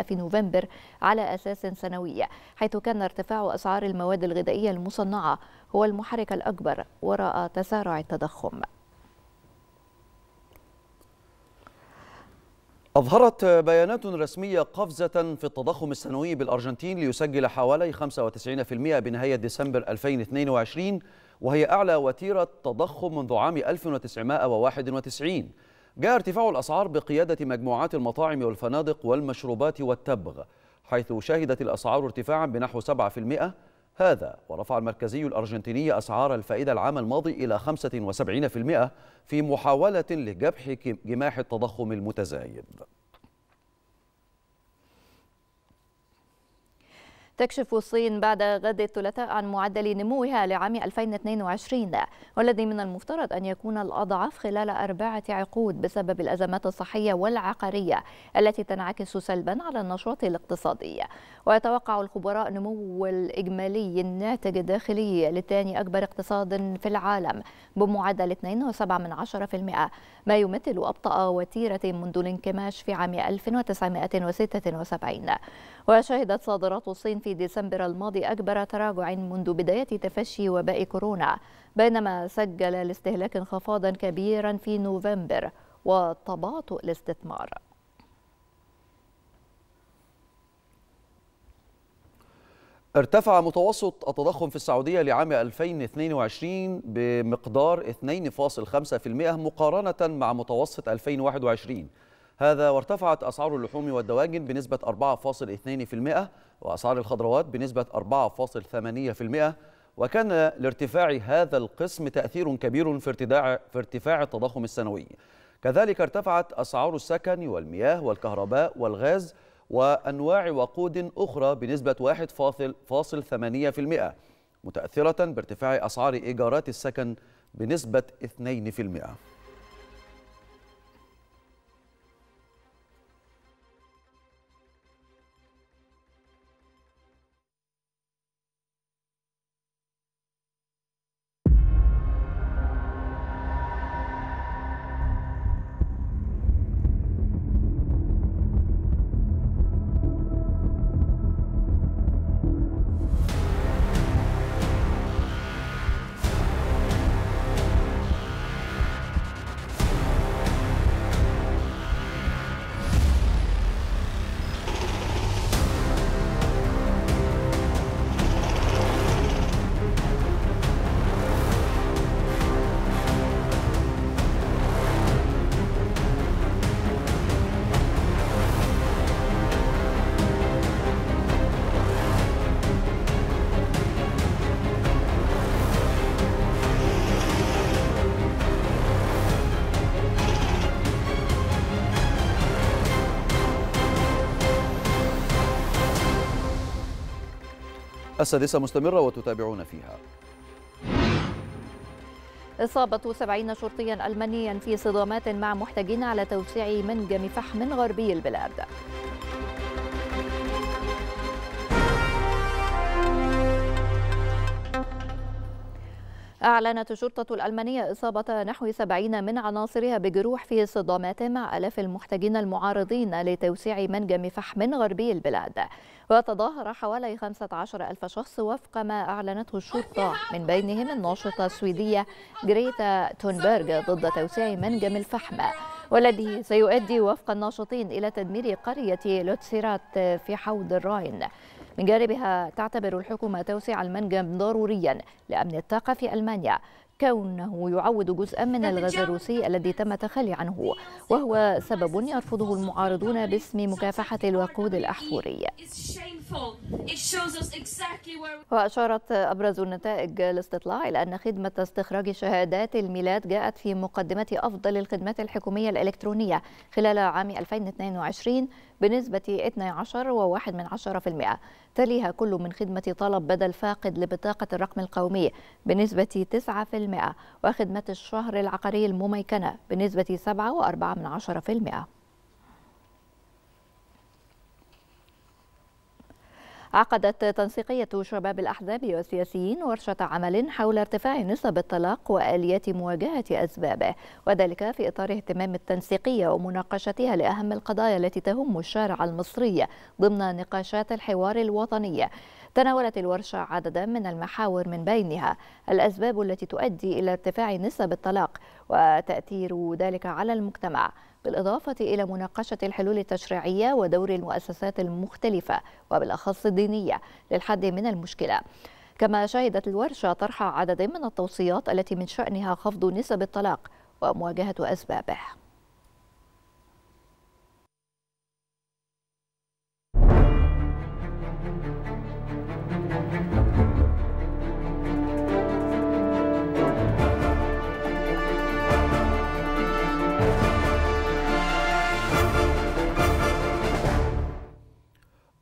في نوفمبر على أساس سنوي حيث كان ارتفاع أسعار المواد الغذائية المصنعة هو المحرك الأكبر وراء تسارع التضخم أظهرت بيانات رسمية قفزة في التضخم السنوي بالأرجنتين ليسجل حوالي 95% بنهاية ديسمبر 2022 وهي أعلى وتيرة تضخم منذ عام 1991 جاء ارتفاع الأسعار بقيادة مجموعات المطاعم والفنادق والمشروبات والتبغ حيث شهدت الأسعار ارتفاعا بنحو 7% هذا ورفع المركزي الأرجنتيني أسعار الفائدة العام الماضي إلى 75% في محاولة لجبح جماح التضخم المتزايد تكشف الصين بعد غد الثلاثاء عن معدل نموها لعام 2022 والذي من المفترض أن يكون الأضعف خلال أربعة عقود بسبب الأزمات الصحية والعقارية التي تنعكس سلبا على النشاط الاقتصادي ويتوقع الخبراء نمو الإجمالي الناتج الداخلي لثاني أكبر اقتصاد في العالم بمعدل 2.7% ما يمثل أبطأ وتيرة منذ الانكماش في عام 1976 وشهدت صادرات الصين في ديسمبر الماضي أكبر تراجع منذ بداية تفشي وباء كورونا بينما سجل الاستهلاك انخفاضا كبيرا في نوفمبر وتباطؤ الاستثمار ارتفع متوسط التضخم في السعودية لعام 2022 بمقدار 2.5% مقارنة مع متوسط 2021 هذا وارتفعت أسعار اللحوم والدواجن بنسبة 4.2% وأسعار الخضروات بنسبة 4.8% وكان لارتفاع هذا القسم تأثير كبير في ارتداع في ارتفاع التضخم السنوي كذلك ارتفعت أسعار السكن والمياه والكهرباء والغاز وأنواع وقود أخرى بنسبة 1.8% متأثرة بارتفاع أسعار إيجارات السكن بنسبة 2% السادسة مستمرة وتتابعون فيها إصابة 70 شرطيا ألمانيا في صدامات مع محتجين على توسيع منجم فحم غربي البلاد أعلنت الشرطة الألمانية إصابة نحو 70 من عناصرها بجروح في صدامات مع آلاف المحتجين المعارضين لتوسيع منجم فحم غربي البلاد وتظاهر حوالي 15 ألف شخص وفق ما أعلنته الشرطة من بينهم الناشطة السويدية جريتا تونبرغ ضد توسيع منجم الفحم والذي سيؤدي وفق الناشطين إلى تدمير قرية لوتسيرات في حوض الراين من جانبها تعتبر الحكومة توسيع المنجم ضروريا لأمن الطاقة في ألمانيا كونه يعود جزءا من الغاز الروسي الذي تم تخلي عنه وهو سبب يرفضه المعارضون باسم مكافحة الوقود الأحفوري وأشارت أبرز النتائج الاستطلاع إلى أن خدمة استخراج شهادات الميلاد جاءت في مقدمة أفضل الخدمات الحكومية الإلكترونية خلال عام 2022 بنسبة 12 و المئة تليها كل من خدمة طلب بدل فاقد لبطاقة الرقم القومي بنسبة 9% وخدمة الشهر العقاري المميكنة بنسبة 7.4% عقدت تنسيقية شباب الأحزاب والسياسيين ورشة عمل حول ارتفاع نسب الطلاق وآليات مواجهة أسبابه وذلك في إطار اهتمام التنسيقية ومناقشتها لأهم القضايا التي تهم الشارع المصري ضمن نقاشات الحوار الوطنية تناولت الورشة عددا من المحاور من بينها الأسباب التي تؤدي إلى ارتفاع نسب الطلاق وتأثير ذلك على المجتمع بالإضافة إلى مناقشة الحلول التشريعية ودور المؤسسات المختلفة وبالأخص الدينية للحد من المشكلة كما شهدت الورشة طرح عدد من التوصيات التي من شأنها خفض نسب الطلاق ومواجهة أسبابه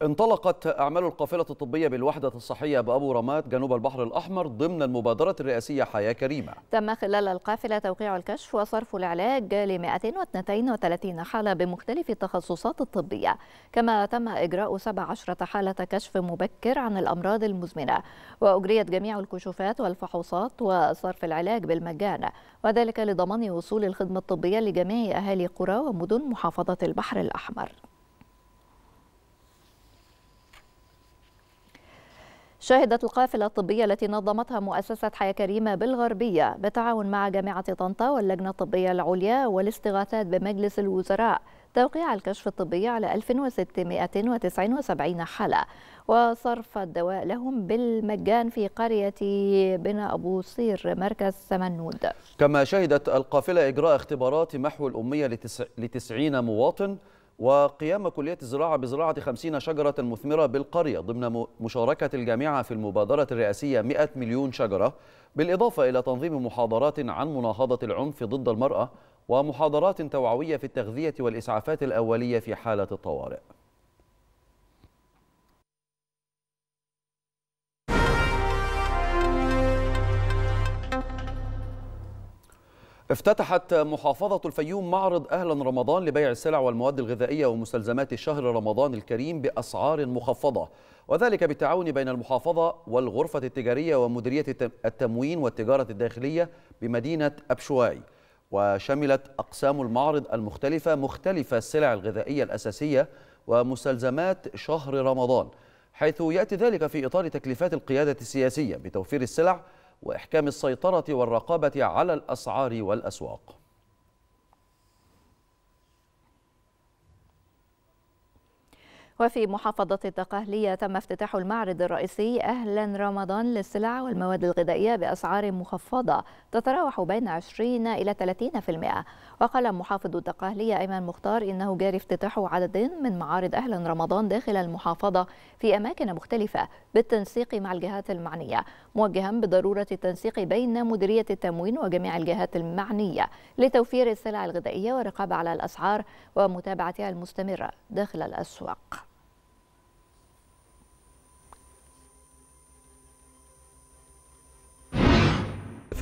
انطلقت أعمال القافلة الطبية بالوحدة الصحية بأبو رمات جنوب البحر الأحمر ضمن المبادرة الرئاسية حياة كريمة تم خلال القافلة توقيع الكشف وصرف العلاج ل 232 حالة بمختلف التخصصات الطبية كما تم إجراء 17 حالة كشف مبكر عن الأمراض المزمنة وأجريت جميع الكشوفات والفحوصات وصرف العلاج بالمجان وذلك لضمان وصول الخدمة الطبية لجميع أهالي قرى ومدن محافظة البحر الأحمر شهدت القافلة الطبية التي نظمتها مؤسسة حياة كريمة بالغربية بالتعاون مع جامعة طنطا واللجنة الطبية العليا والاستغاثات بمجلس الوزراء توقيع الكشف الطبي على 1679 حالة وصرف الدواء لهم بالمجان في قرية بنا أبو صير مركز سمنود كما شهدت القافلة إجراء اختبارات محو الأمية لتسعين مواطن وقيام كلية الزراعة بزراعة 50 شجرة مثمرة بالقرية ضمن مشاركة الجامعة في المبادرة الرئاسية 100 مليون شجرة بالإضافة إلى تنظيم محاضرات عن مناهضة العنف ضد المرأة ومحاضرات توعوية في التغذية والإسعافات الأولية في حالة الطوارئ افتتحت محافظة الفيوم معرض أهلا رمضان لبيع السلع والمواد الغذائية ومستلزمات شهر رمضان الكريم بأسعار مخفضة وذلك بالتعاون بين المحافظة والغرفة التجارية ومديرية التموين والتجارة الداخلية بمدينة أبشواي وشملت أقسام المعرض المختلفة مختلف السلع الغذائية الأساسية ومستلزمات شهر رمضان حيث يأتي ذلك في إطار تكليفات القيادة السياسية بتوفير السلع وإحكام السيطرة والرقابة على الأسعار والأسواق وفي محافظة الدقهلية تم افتتاح المعرض الرئيسي أهلا رمضان للسلع والمواد الغذائية بأسعار مخفضة تتراوح بين 20 إلى 30% وقال محافظ الدقهلية أيمن مختار إنه جاري افتتاح عدد من معارض أهلا رمضان داخل المحافظة في أماكن مختلفة بالتنسيق مع الجهات المعنية موجها بضرورة التنسيق بين مديرية التموين وجميع الجهات المعنية لتوفير السلع الغذائية والرقابة على الأسعار ومتابعتها المستمرة داخل الأسواق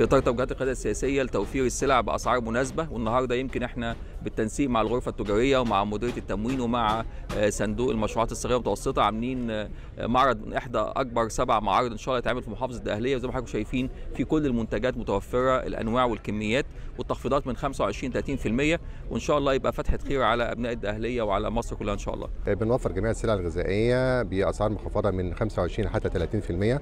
في اطار توجيهات القياده السياسيه لتوفير السلع باسعار مناسبه والنهارده يمكن احنا بالتنسيق مع الغرفه التجاريه ومع مديريه التموين ومع آه، صندوق المشروعات الصغيره والمتوسطه عاملين آه، معرض من احدى اكبر سبع معارض ان شاء الله يتعمل في محافظه الاهليه وزي ما حضراتكم شايفين في كل المنتجات متوفره الانواع والكميات والتخفيضات من 25 30% وان شاء الله يبقى فتحه خير على ابناء الاهليه وعلى مصر كلها ان شاء الله. بنوفر جميع السلع الغذائيه باسعار مخفضه من 25 حتى 30%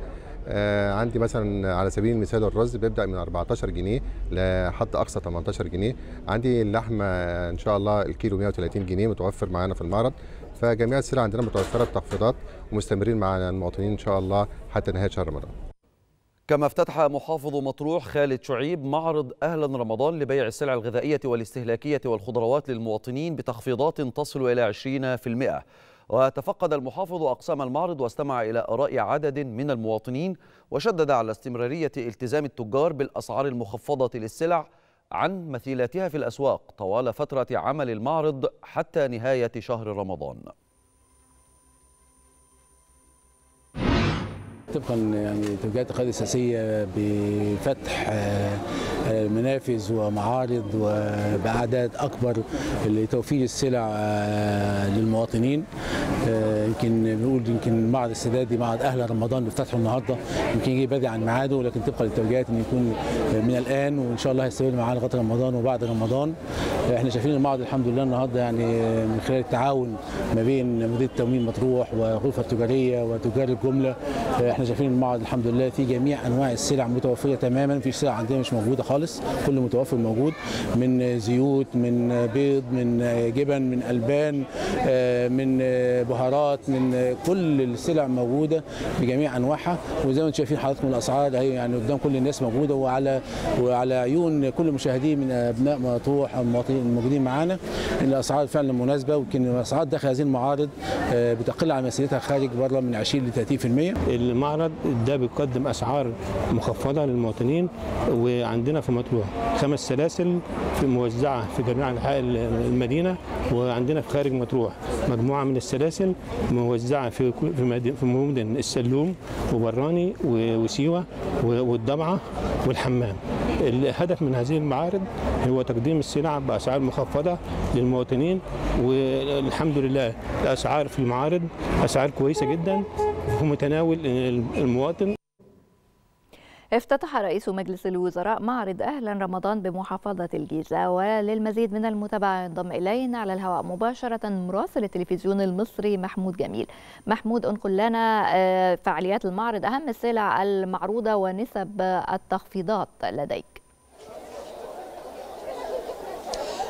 آه، عندي مثلا على سبيل المثال الرز بيبدا من 14 جنيه لحد اقصى 18 جنيه عندي اللحمه ان شاء الله الكيلو 130 جنيه متوفر معانا في المعرض فجميع السلع عندنا متوفره بتخفيضات ومستمرين مع المواطنين ان شاء الله حتى نهايه شهر رمضان كما افتتح محافظ مطروح خالد شعيب معرض أهلا رمضان لبيع السلع الغذائية والاستهلاكية والخضروات للمواطنين بتخفيضات تصل إلى 20% وتفقد المحافظ أقسام المعرض واستمع إلى آراء عدد من المواطنين وشدد على استمرارية التزام التجار بالأسعار المخفضة للسلع عن مثيلاتها في الأسواق طوال فترة عمل المعرض حتى نهاية شهر رمضان طبقا يعني توجيهات القيادة السياسية بفتح آه، آه، منافذ ومعارض وبأعداد أكبر لتوفير السلع آه، للمواطنين يمكن بنقول يمكن معرض السداد معرض أهل رمضان بفتحه النهارده يمكن يجي بدري عن ميعاده ولكن طبقا للتوجيهات إنه يكون من الآن وإن شاء الله هيستمر معانا لغاية رمضان وبعد رمضان احنا شايفين المعرض الحمد لله النهارده يعني من خلال التعاون ما بين مديريه التموين مطروح والغرفه التجاريه وتجار الجمله احنا شايفين المعرض الحمد لله فيه جميع انواع السلع متوفره تماما مفيش سلع عندنا مش موجوده خالص كل متوفر موجود من زيوت من بيض من جبن من البان آه، من بهارات من كل السلع موجوده بجميع انواعها وزي ما انتم شايفين حضراتكم الاسعار اهي يعني قدام كل الناس موجوده وعلى وعلى عيون كل المشاهدين من ابناء مطروح المواطنين الموجودين معانا ان الاسعار فعلا مناسبه ويمكن الاسعار داخل هذه المعارض آه، بتقل عن مسيرتها خارج بره من 20 ل 30% المعرض ده بيقدم اسعار مخفضه للمواطنين وعندنا في مطروح خمس سلاسل في موزعه في جميع انحاء المدينه وعندنا في خارج مطروح مجموعه من السلاسل موزعه في في مدن السلوم وبراني وسيوه والضبعه والحمام الهدف من هذه المعارض هو تقديم السلع باسعار مخفضه للمواطنين والحمد لله الاسعار في المعارض اسعار كويسه جدا ومتناول المواطن افتتح رئيس مجلس الوزراء معرض أهلا رمضان بمحافظة الجيزة وللمزيد من المتابعة ينضم إلينا على الهواء مباشرة مراسل التلفزيون المصري محمود جميل محمود انقل لنا آه، فعاليات المعرض أهم السلع المعروضة ونسب التخفيضات لديك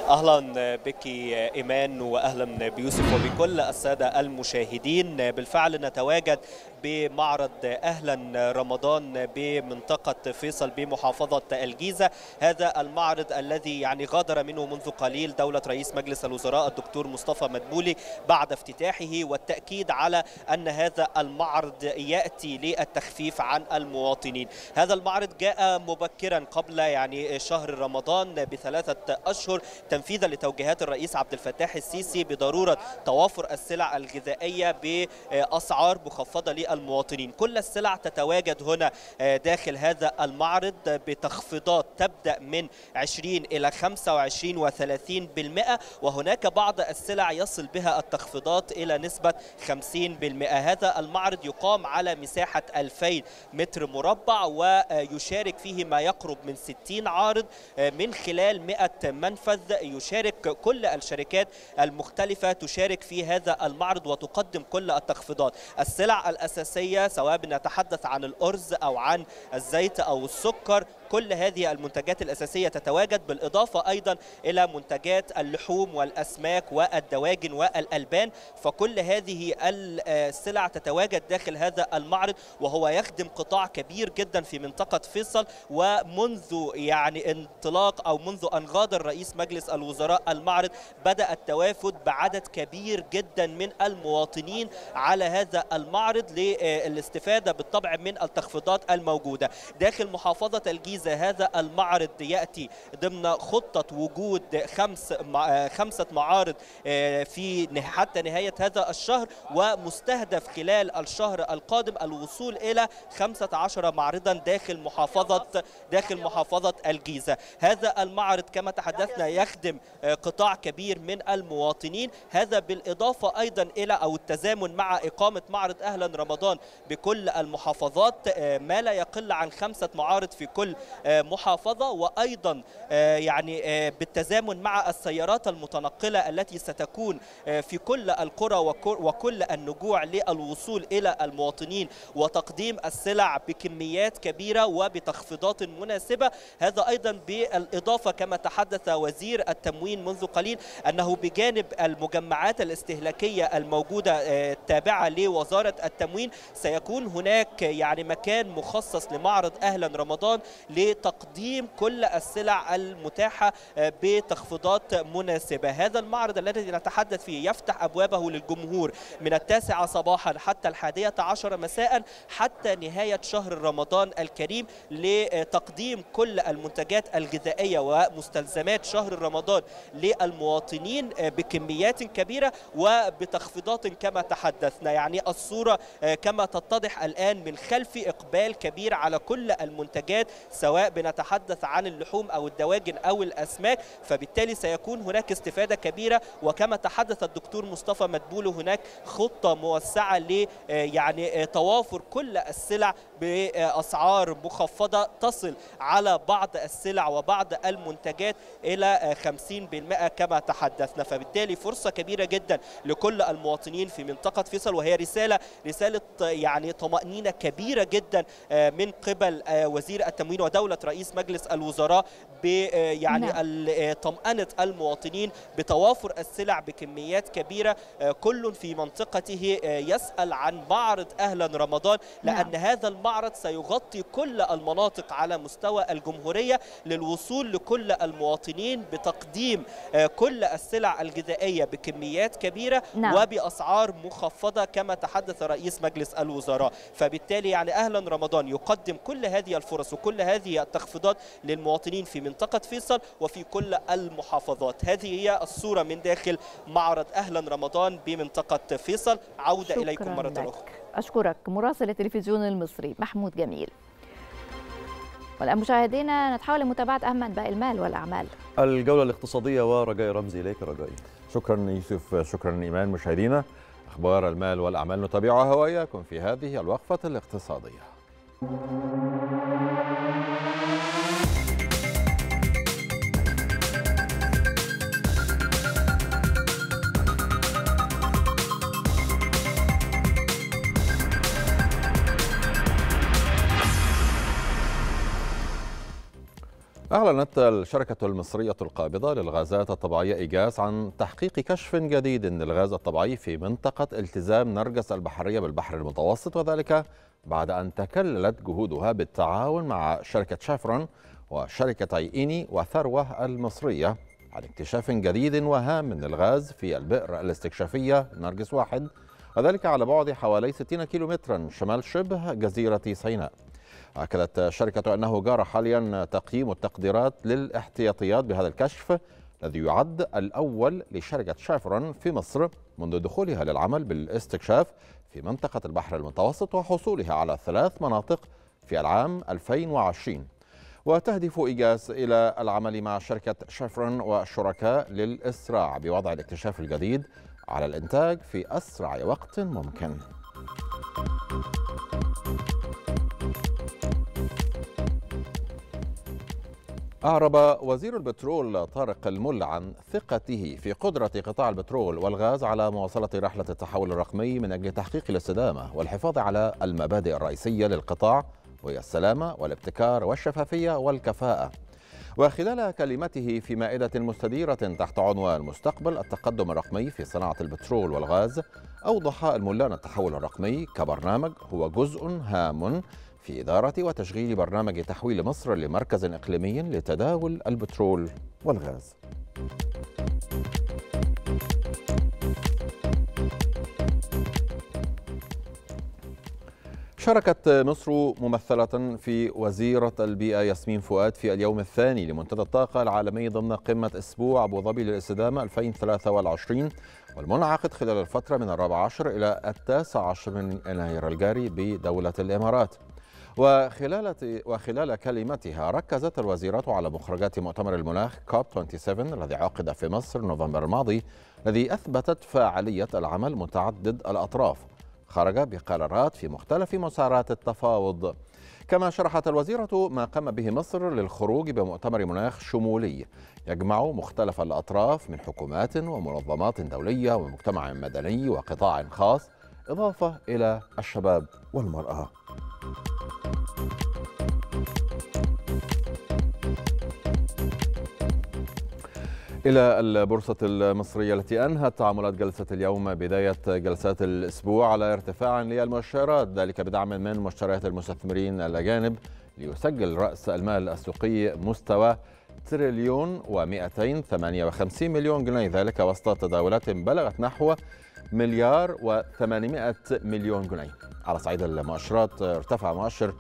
اهلا بك ايمان واهلا بيوسف وبكل الساده المشاهدين بالفعل نتواجد بمعرض أهلا رمضان بمنطقة فيصل بمحافظة الجيزة هذا المعرض الذي يعني غادر منه منذ قليل دولة رئيس مجلس الوزراء الدكتور مصطفى مدبولي بعد افتتاحه والتأكيد على أن هذا المعرض يأتي للتخفيف عن المواطنين هذا المعرض جاء مبكرا قبل يعني شهر رمضان بثلاثة أشهر تنفيذا لتوجيهات الرئيس عبد الفتاح السيسي بضرورة توافر السلع الغذائية بأسعار مخفضة للمواطنين كل السلع تتواجد هنا آه، داخل هذا المعرض بتخفيضات تبدأ من 20 إلى 25 و30% وهناك بعض السلع يصل بها التخفيضات إلى نسبة 50% هذا المعرض يقام على مساحة 2000 متر مربع ويشارك فيه ما يقرب من 60 عارض آه، من خلال 100 منفذ يشارك كل الشركات المختلفة تشارك في هذا المعرض وتقدم كل التخفيضات السلع الأساسية الأساسية سواء بنتحدث عن الأرز أو عن الزيت أو السكر كل هذه المنتجات الأساسية تتواجد بالإضافة أيضا إلى منتجات اللحوم والأسماك والدواجن والألبان فكل هذه السلع تتواجد داخل هذا المعرض وهو يخدم قطاع كبير جدا في منطقة فيصل ومنذ يعني انطلاق أو منذ أن غادر رئيس مجلس الوزراء المعرض بدأ التوافد بعدد كبير جدا من المواطنين على هذا المعرض للاستفادة آه، بالطبع من التخفيضات الموجودة داخل محافظة الجيزة إذا هذا المعرض يأتي ضمن خطة وجود خمس خمسة معارض آه، في حتى نهاية هذا الشهر ومستهدف خلال الشهر القادم الوصول إلى 15 معرضا داخل محافظة داخل محافظة الجيزة هذا المعرض كما تحدثنا يخدم آه، قطاع كبير من المواطنين هذا بالإضافة أيضا إلى أو التزامن مع إقامة معرض أهلا رمضان بكل المحافظات آه، ما لا يقل عن خمسة معارض في كل آه، محافظه وايضا آه، يعني آه، بالتزامن مع السيارات المتنقله التي ستكون في كل القرى وكل النجوع للوصول الى المواطنين وتقديم السلع بكميات كبيره وبتخفيضات مناسبه هذا ايضا بالاضافه كما تحدث وزير التموين منذ قليل انه بجانب المجمعات الاستهلاكيه الموجوده التابعه لوزاره التموين سيكون هناك يعني مكان مخصص لمعرض اهلا رمضان لتقديم كل السلع المتاحة آه، بتخفيضات مناسبة هذا المعرض الذي نتحدث فيه يفتح أبوابه للجمهور من التاسعة صباحا حتى الحادية عشر مساء حتى نهاية شهر رمضان الكريم لتقديم كل المنتجات الغذائية ومستلزمات شهر رمضان للمواطنين آه، بكميات كبيرة وبتخفيضات كما تحدثنا يعني الصورة آه، كما تتضح الآن من خلف إقبال كبير على كل المنتجات سواء سواء بنتحدث عن اللحوم أو الدواجن أو الأسماك فبالتالي سيكون هناك استفادة كبيرة وكما تحدث الدكتور مصطفى مدبول هناك خطة موسعة ل آه، يعني آه، توافر كل السلع بأسعار مخفضة تصل على بعض السلع وبعض المنتجات إلى 50% آه، كما تحدثنا فبالتالي فرصة كبيرة جدا لكل المواطنين في منطقة فيصل وهي رسالة رسالة يعني طمأنينة كبيرة جدا من قبل وزير التموين ودولة دولة رئيس مجلس الوزراء آه، يعني نعم. آه، طمأنة المواطنين بتوافر السلع بكميات كبيرة آه، كل في منطقته يسأل عن معرض أهلا رمضان نعم. لأن نعم. هذا المعرض سيغطي كل المناطق على مستوى الجمهورية للوصول لكل المواطنين بتقديم كل السلع الغذائية بكميات كبيرة نعم. وبأسعار مخفضة كما تحدث رئيس مجلس الوزراء فبالتالي يعني أهلا رمضان يقدم كل هذه الفرص وكل هذه هذه التخفيضات للمواطنين في منطقة فيصل وفي كل المحافظات هذه هي الصورة من داخل معرض أهلا رمضان بمنطقة فيصل عودة إليكم مرة لك. أخرى أشكرك مراسل التلفزيون المصري محمود جميل والآن مشاهدينا نتحول لمتابعة أهم أنباء المال والأعمال الجولة الاقتصادية ورجاء رمزي إليك رجائي شكرا يوسف شكرا إيمان مشاهدينا أخبار المال والأعمال نتابعها وإياكم في هذه الوقفة الاقتصادية أعلنت الشركة المصرية القابضة للغازات الطبيعية إيجاز عن تحقيق كشف جديد للغاز الطبيعي في منطقة التزام نرجس البحرية بالبحر المتوسط وذلك بعد أن تكللت جهودها بالتعاون مع شركة شافرون وشركة إيني وثروة المصرية عن اكتشاف جديد وهام من الغاز في البئر الاستكشافية نرجس واحد وذلك على بعد حوالي 60 كيلومترا شمال شبه جزيرة سيناء أكدت الشركة أنه جار حاليا تقييم التقديرات للاحتياطيات بهذا الكشف الذي يعد الأول لشركة شافرون في مصر منذ دخولها للعمل بالاستكشاف في منطقة البحر المتوسط وحصولها على ثلاث مناطق في العام 2020 وتهدف إيجاز إلى العمل مع شركة شفرن والشركاء للإسراع بوضع الاكتشاف الجديد على الإنتاج في أسرع وقت ممكن أعرب وزير البترول طارق المل عن ثقته في قدرة قطاع البترول والغاز على مواصلة رحلة التحول الرقمي من أجل تحقيق الاستدامة والحفاظ على المبادئ الرئيسية للقطاع وهي السلامة والابتكار والشفافية والكفاءة وخلال كلمته في مائدة مستديرة تحت عنوان مستقبل التقدم الرقمي في صناعة البترول والغاز أوضح الملان التحول الرقمي كبرنامج هو جزء هام في إدارة وتشغيل برنامج تحويل مصر لمركز إقليمي لتداول البترول والغاز شاركت مصر ممثلة في وزيرة البيئة ياسمين فؤاد في اليوم الثاني لمنتدى الطاقة العالمي ضمن قمة أسبوع أبو ظبي للاستدامة 2023 والمنعقد خلال الفترة من الرابع عشر إلى التاسع عشر من يناير الجاري بدولة الإمارات وخلال, وخلال كلمتها ركزت الوزيرة على مخرجات مؤتمر المناخ كوب 27 الذي عقد في مصر نوفمبر الماضي الذي أثبتت فاعلية العمل متعدد الأطراف خرج بقرارات في مختلف مسارات التفاوض كما شرحت الوزيرة ما قام به مصر للخروج بمؤتمر مناخ شمولي يجمع مختلف الأطراف من حكومات ومنظمات دولية ومجتمع مدني وقطاع خاص إضافة إلى الشباب والمرأة إلى البورصة المصرية التي أنهت تعاملات جلسة اليوم بداية جلسات الأسبوع على ارتفاع للمؤشرات ذلك بدعم من مشتريات المستثمرين الأجانب ليسجل رأس المال السوقي مستوى تريليون و258 مليون جنيه ذلك وسط تداولات بلغت نحو مليار و800 مليون جنيه على صعيد المؤشرات ارتفع مؤشر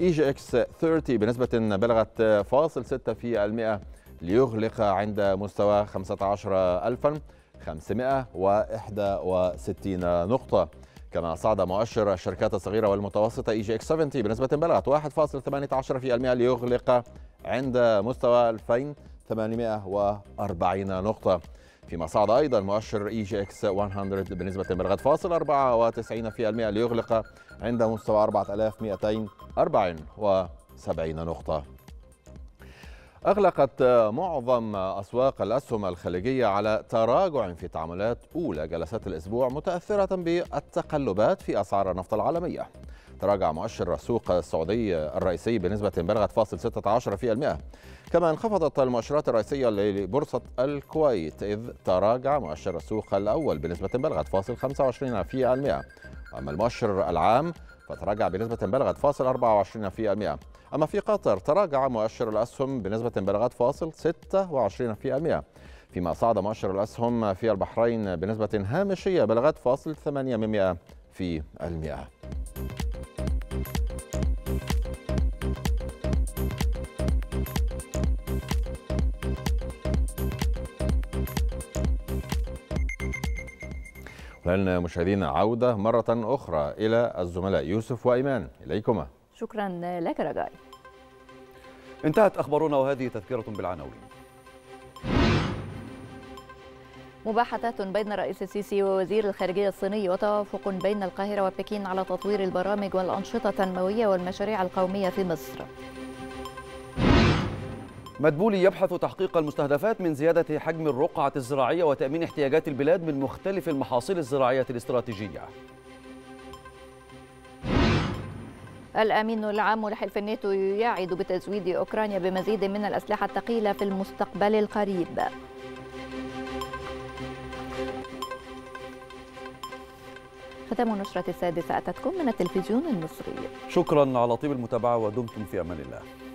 اي جي اكس 30 بنسبة بلغت فاصل 6 في المئة ليغلق عند مستوى 15561 نقطة كما صعد مؤشر الشركات الصغيرة والمتوسطة اي جي اكس 70 بنسبة بلغت 1.18% ليغلق عند مستوى 2840 نقطة فيما صعد أيضا مؤشر اي جي اكس 100 بنسبة بلغت فاصل 94% ليغلق عند مستوى 4274 نقطة أغلقت معظم أسواق الأسهم الخليجية على تراجع في تعاملات أولى جلسات الأسبوع متأثرة بالتقلبات في أسعار النفط العالمية تراجع مؤشر السوق السعودي الرئيسي بنسبة بلغت فاصل 16% كما انخفضت المؤشرات الرئيسية لبورصة الكويت إذ تراجع مؤشر السوق الأول بنسبة بلغت فاصل 25% أما المؤشر العام فتراجع بنسبة بلغت فاصل 24% أما في قطر تراجع مؤشر الأسهم بنسبة بلغت فاصل 26% فيما صعد مؤشر الأسهم في البحرين بنسبة هامشية بلغت فاصل 8% في المئة لنا مشاهدينا عودة مرة أخرى إلى الزملاء يوسف وإيمان إليكما شكرا لك رجاء انتهت أخبارنا وهذه تذكرة بالعناوين مباحثات بين الرئيس السيسي ووزير الخارجية الصيني وتوافق بين القاهرة وبكين على تطوير البرامج والأنشطة التنموية والمشاريع القومية في مصر مدبولي يبحث تحقيق المستهدفات من زيادة حجم الرقعة الزراعية وتأمين احتياجات البلاد من مختلف المحاصيل الزراعية الاستراتيجية الأمين العام لحلف الناتو يعد بتزويد أوكرانيا بمزيد من الأسلحة الثقيلة في المستقبل القريب ختام نشرة السادسة أتتكم من التلفزيون المصري شكرا على طيب المتابعة ودمتم في أمان الله